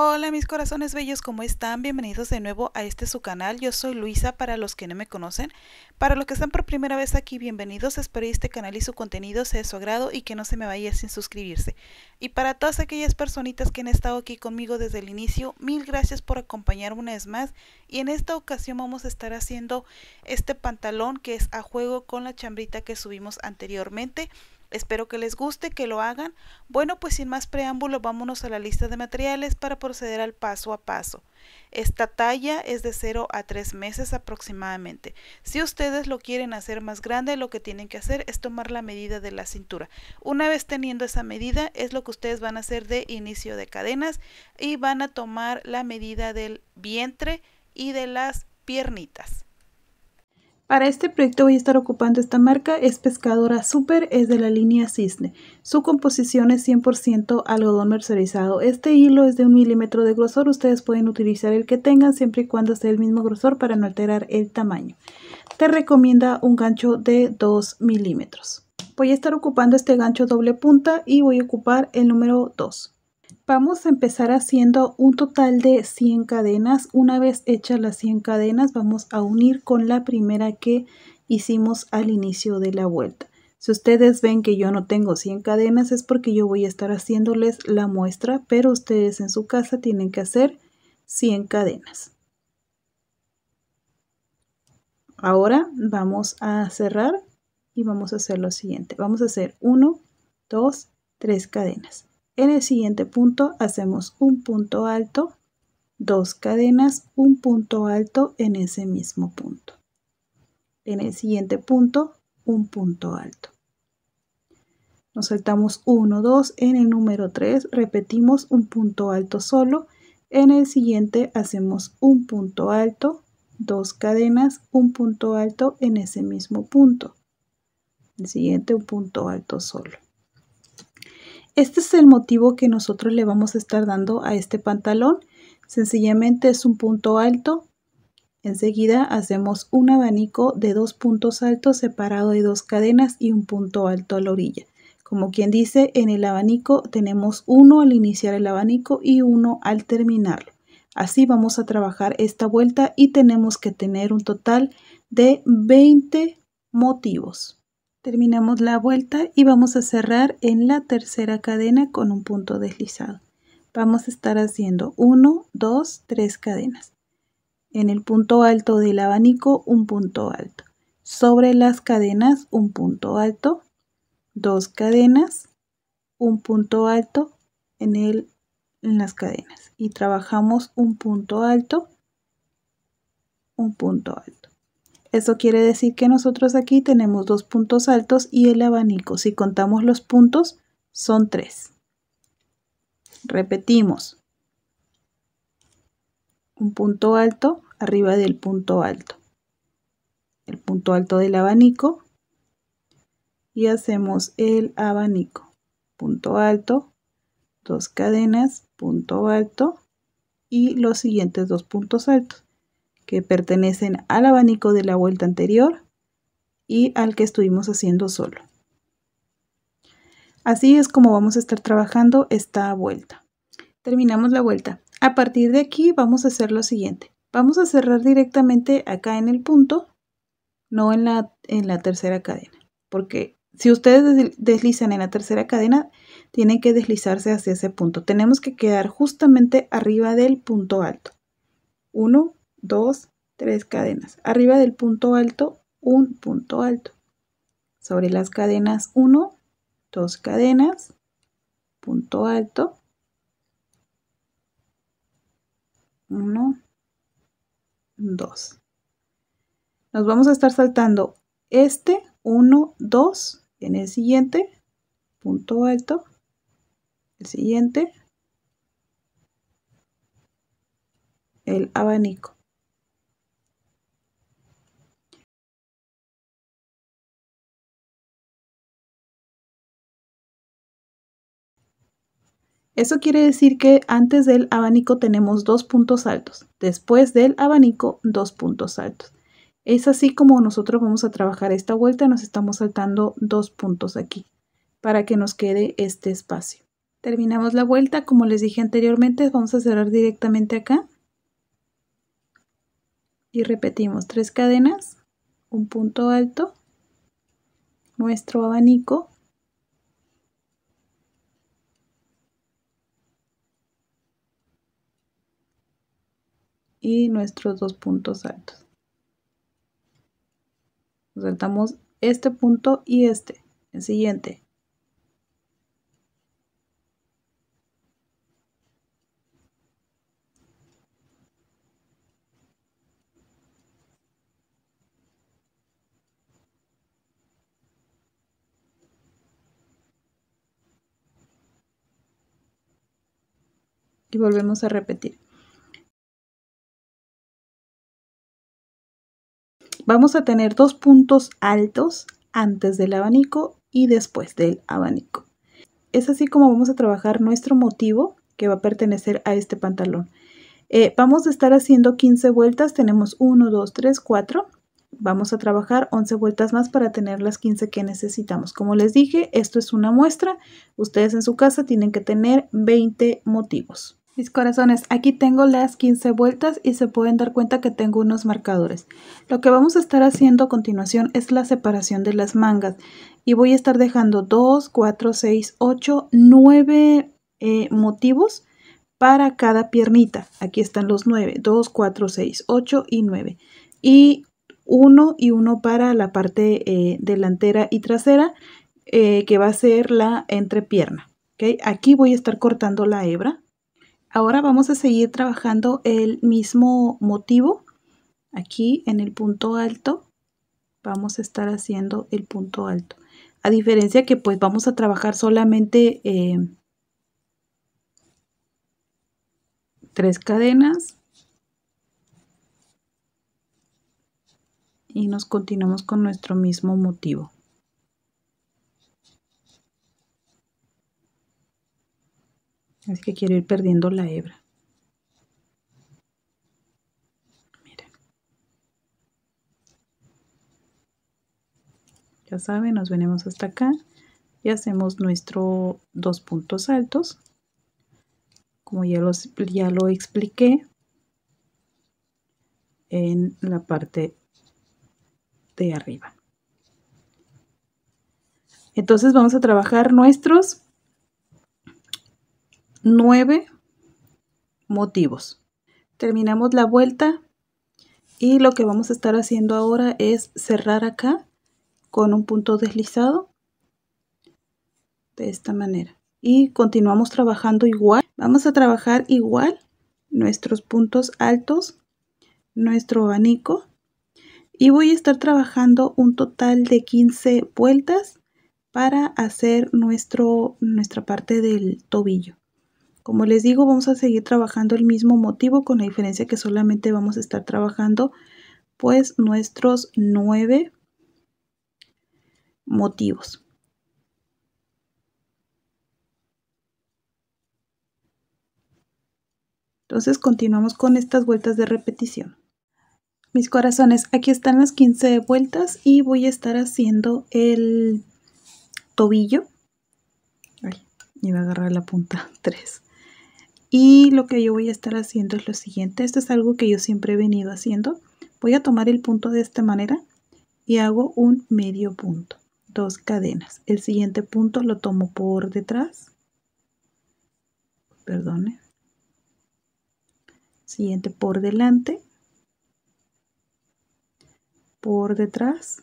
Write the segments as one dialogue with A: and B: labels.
A: Hola mis corazones bellos, ¿cómo están? Bienvenidos de nuevo a este su canal. Yo soy Luisa para los que no me conocen. Para los que están por primera vez aquí, bienvenidos. Espero que este canal y su contenido sea de su agrado y que no se me vaya sin suscribirse. Y para todas aquellas personitas que han estado aquí conmigo desde el inicio, mil gracias por acompañarme una vez más. Y en esta ocasión vamos a estar haciendo este pantalón que es a juego con la chambrita que subimos anteriormente. Espero que les guste, que lo hagan. Bueno, pues sin más preámbulo, vámonos a la lista de materiales para proceder al paso a paso. Esta talla es de 0 a 3 meses aproximadamente. Si ustedes lo quieren hacer más grande, lo que tienen que hacer es tomar la medida de la cintura. Una vez teniendo esa medida, es lo que ustedes van a hacer de inicio de cadenas y van a tomar la medida del vientre y de las piernitas. Para este proyecto voy a estar ocupando esta marca, es Pescadora Super, es de la línea Cisne. Su composición es 100% algodón mercerizado. Este hilo es de un milímetro de grosor, ustedes pueden utilizar el que tengan siempre y cuando sea el mismo grosor para no alterar el tamaño. Te recomienda un gancho de 2 milímetros. Voy a estar ocupando este gancho doble punta y voy a ocupar el número 2. Vamos a empezar haciendo un total de 100 cadenas. Una vez hechas las 100 cadenas, vamos a unir con la primera que hicimos al inicio de la vuelta. Si ustedes ven que yo no tengo 100 cadenas es porque yo voy a estar haciéndoles la muestra, pero ustedes en su casa tienen que hacer 100 cadenas. Ahora vamos a cerrar y vamos a hacer lo siguiente. Vamos a hacer 1, 2, 3 cadenas. En el siguiente punto hacemos un punto alto, dos cadenas, un punto alto en ese mismo punto. En el siguiente punto, un punto alto. Nos saltamos 1, 2, en el número 3 repetimos un punto alto solo, en el siguiente hacemos un punto alto, dos cadenas, un punto alto en ese mismo punto. El siguiente un punto alto solo. Este es el motivo que nosotros le vamos a estar dando a este pantalón. Sencillamente es un punto alto. Enseguida hacemos un abanico de dos puntos altos separado de dos cadenas y un punto alto a la orilla. Como quien dice, en el abanico tenemos uno al iniciar el abanico y uno al terminarlo. Así vamos a trabajar esta vuelta y tenemos que tener un total de 20 motivos. Terminamos la vuelta y vamos a cerrar en la tercera cadena con un punto deslizado. Vamos a estar haciendo 1, 2, 3 cadenas. En el punto alto del abanico, un punto alto. Sobre las cadenas, un punto alto. Dos cadenas, un punto alto en, el, en las cadenas. Y trabajamos un punto alto, un punto alto. Eso quiere decir que nosotros aquí tenemos dos puntos altos y el abanico. Si contamos los puntos, son tres. Repetimos. Un punto alto arriba del punto alto. El punto alto del abanico. Y hacemos el abanico. Punto alto, dos cadenas, punto alto y los siguientes dos puntos altos que pertenecen al abanico de la vuelta anterior y al que estuvimos haciendo solo. Así es como vamos a estar trabajando esta vuelta. Terminamos la vuelta. A partir de aquí vamos a hacer lo siguiente. Vamos a cerrar directamente acá en el punto, no en la, en la tercera cadena, porque si ustedes deslizan en la tercera cadena, tienen que deslizarse hacia ese punto. Tenemos que quedar justamente arriba del punto alto. 1, 2, 3 cadenas. Arriba del punto alto, un punto alto. Sobre las cadenas 1, 2 cadenas, punto alto. 1, 2. Nos vamos a estar saltando este 1, 2, en el siguiente, punto alto, el siguiente, el abanico. Eso quiere decir que antes del abanico tenemos dos puntos altos, después del abanico dos puntos altos. Es así como nosotros vamos a trabajar esta vuelta, nos estamos saltando dos puntos aquí para que nos quede este espacio. Terminamos la vuelta, como les dije anteriormente, vamos a cerrar directamente acá. Y repetimos tres cadenas, un punto alto, nuestro abanico, y nuestros dos puntos altos. Saltamos este punto y este, el siguiente. Y volvemos a repetir. Vamos a tener dos puntos altos antes del abanico y después del abanico. Es así como vamos a trabajar nuestro motivo que va a pertenecer a este pantalón. Eh, vamos a estar haciendo 15 vueltas, tenemos 1, 2, 3, 4. Vamos a trabajar 11 vueltas más para tener las 15 que necesitamos. Como les dije, esto es una muestra. Ustedes en su casa tienen que tener 20 motivos. Mis corazones, aquí tengo las 15 vueltas y se pueden dar cuenta que tengo unos marcadores. Lo que vamos a estar haciendo a continuación es la separación de las mangas y voy a estar dejando 2, 4, 6, 8, 9 motivos para cada piernita. Aquí están los 9, 2, 4, 6, 8 y 9. Y uno y uno para la parte eh, delantera y trasera eh, que va a ser la entrepierna. Aquí voy a estar cortando la hebra Ahora vamos a seguir trabajando el mismo motivo. Aquí en el punto alto vamos a estar haciendo el punto alto. A diferencia que pues vamos a trabajar solamente eh, tres cadenas. Y nos continuamos con nuestro mismo motivo. Así que quiero ir perdiendo la hebra. Miren. Ya saben, nos venimos hasta acá y hacemos nuestro dos puntos altos. Como ya, los, ya lo expliqué en la parte de arriba. Entonces vamos a trabajar nuestros nueve motivos. Terminamos la vuelta y lo que vamos a estar haciendo ahora es cerrar acá con un punto deslizado de esta manera y continuamos trabajando igual vamos a trabajar igual nuestros puntos altos nuestro abanico y voy a estar trabajando un total de 15 vueltas para hacer nuestro nuestra parte del tobillo como les digo, vamos a seguir trabajando el mismo motivo con la diferencia que solamente vamos a estar trabajando pues nuestros nueve motivos. Entonces continuamos con estas vueltas de repetición. Mis corazones, aquí están las 15 vueltas y voy a estar haciendo el tobillo. Ay, iba a agarrar la punta 3. Y lo que yo voy a estar haciendo es lo siguiente. Esto es algo que yo siempre he venido haciendo. Voy a tomar el punto de esta manera y hago un medio punto. Dos cadenas. El siguiente punto lo tomo por detrás. Perdone. Siguiente por delante. Por detrás.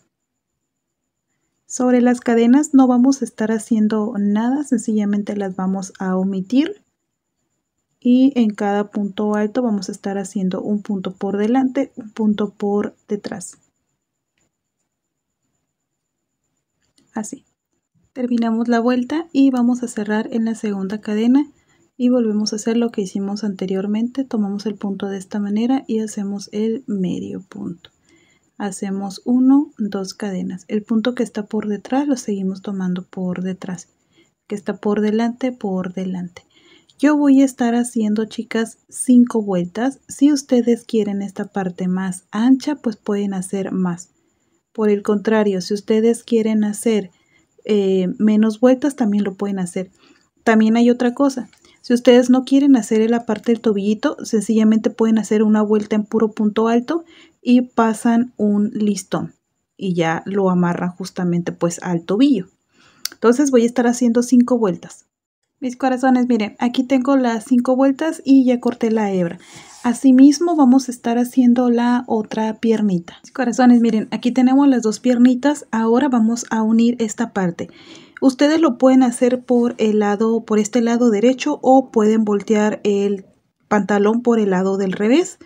A: Sobre las cadenas no vamos a estar haciendo nada, sencillamente las vamos a omitir y en cada punto alto vamos a estar haciendo un punto por delante, un punto por detrás. Así. Terminamos la vuelta y vamos a cerrar en la segunda cadena y volvemos a hacer lo que hicimos anteriormente. Tomamos el punto de esta manera y hacemos el medio punto. Hacemos uno, dos cadenas. El punto que está por detrás lo seguimos tomando por detrás. Que está por delante, por delante yo voy a estar haciendo, chicas, cinco vueltas. Si ustedes quieren esta parte más ancha, pues pueden hacer más. Por el contrario, si ustedes quieren hacer eh, menos vueltas, también lo pueden hacer. También hay otra cosa. Si ustedes no quieren hacer la parte del tobillito, sencillamente pueden hacer una vuelta en puro punto alto y pasan un listón y ya lo amarran justamente pues al tobillo. Entonces voy a estar haciendo cinco vueltas. Mis corazones, miren, aquí tengo las cinco vueltas y ya corté la hebra. Asimismo vamos a estar haciendo la otra piernita. Mis corazones, miren, aquí tenemos las dos piernitas. Ahora vamos a unir esta parte. Ustedes lo pueden hacer por el lado, por este lado derecho o pueden voltear el pantalón por el lado del revés,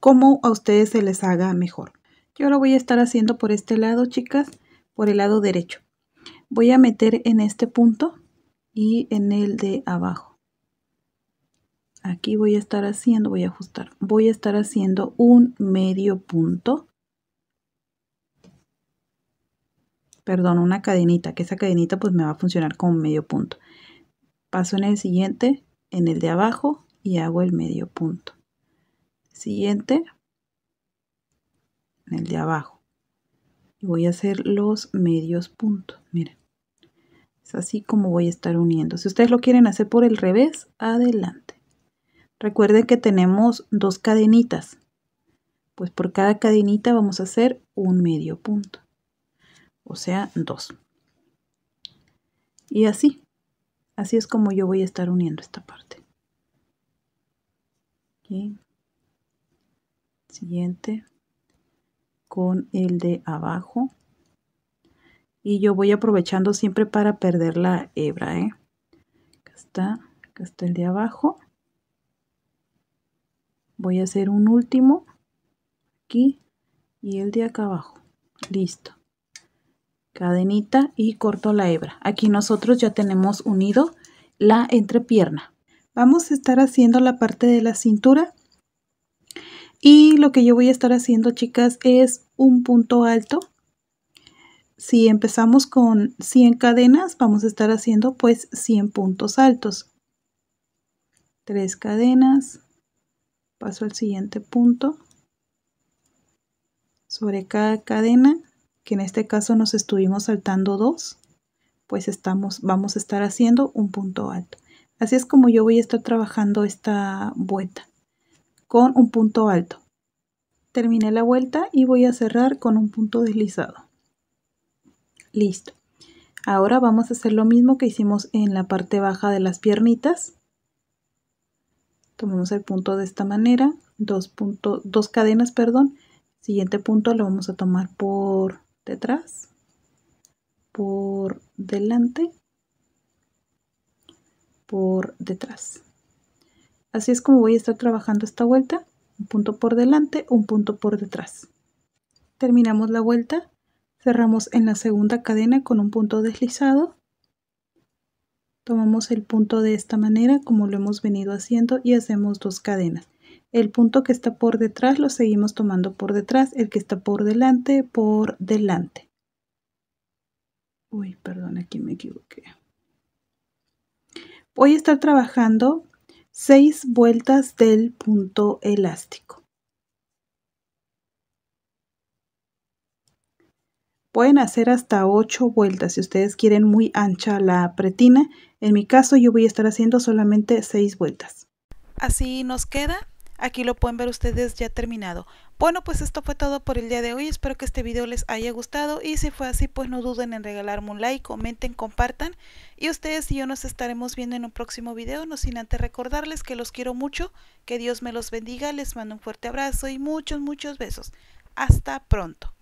A: como a ustedes se les haga mejor. Yo lo voy a estar haciendo por este lado, chicas, por el lado derecho. Voy a meter en este punto y en el de abajo aquí voy a estar haciendo voy a ajustar voy a estar haciendo un medio punto perdón una cadenita que esa cadenita pues me va a funcionar como medio punto paso en el siguiente en el de abajo y hago el medio punto siguiente en el de abajo y voy a hacer los medios puntos miren es así como voy a estar uniendo. Si ustedes lo quieren hacer por el revés, adelante. Recuerden que tenemos dos cadenitas. Pues por cada cadenita vamos a hacer un medio punto. O sea, dos. Y así. Así es como yo voy a estar uniendo esta parte. Siguiente. Con el de abajo y yo voy aprovechando siempre para perder la hebra ¿eh? está está el de abajo voy a hacer un último aquí y el de acá abajo listo cadenita y corto la hebra aquí nosotros ya tenemos unido la entrepierna vamos a estar haciendo la parte de la cintura y lo que yo voy a estar haciendo chicas es un punto alto si empezamos con 100 cadenas, vamos a estar haciendo pues 100 puntos altos. 3 cadenas, paso al siguiente punto. Sobre cada cadena, que en este caso nos estuvimos saltando 2, pues estamos, vamos a estar haciendo un punto alto. Así es como yo voy a estar trabajando esta vuelta con un punto alto. Terminé la vuelta y voy a cerrar con un punto deslizado. Listo. Ahora vamos a hacer lo mismo que hicimos en la parte baja de las piernitas. Tomamos el punto de esta manera, dos, puntos, dos cadenas, perdón. Siguiente punto lo vamos a tomar por detrás, por delante, por detrás. Así es como voy a estar trabajando esta vuelta, un punto por delante, un punto por detrás. Terminamos la vuelta cerramos en la segunda cadena con un punto deslizado tomamos el punto de esta manera como lo hemos venido haciendo y hacemos dos cadenas el punto que está por detrás lo seguimos tomando por detrás el que está por delante por delante uy perdón aquí me equivoqué voy a estar trabajando seis vueltas del punto elástico Pueden hacer hasta 8 vueltas si ustedes quieren muy ancha la pretina. En mi caso yo voy a estar haciendo solamente 6 vueltas. Así nos queda. Aquí lo pueden ver ustedes ya terminado. Bueno, pues esto fue todo por el día de hoy. Espero que este video les haya gustado y si fue así, pues no duden en regalarme un like, comenten, compartan. Y ustedes y yo nos estaremos viendo en un próximo video, no sin antes recordarles que los quiero mucho, que Dios me los bendiga, les mando un fuerte abrazo y muchos, muchos besos. Hasta pronto.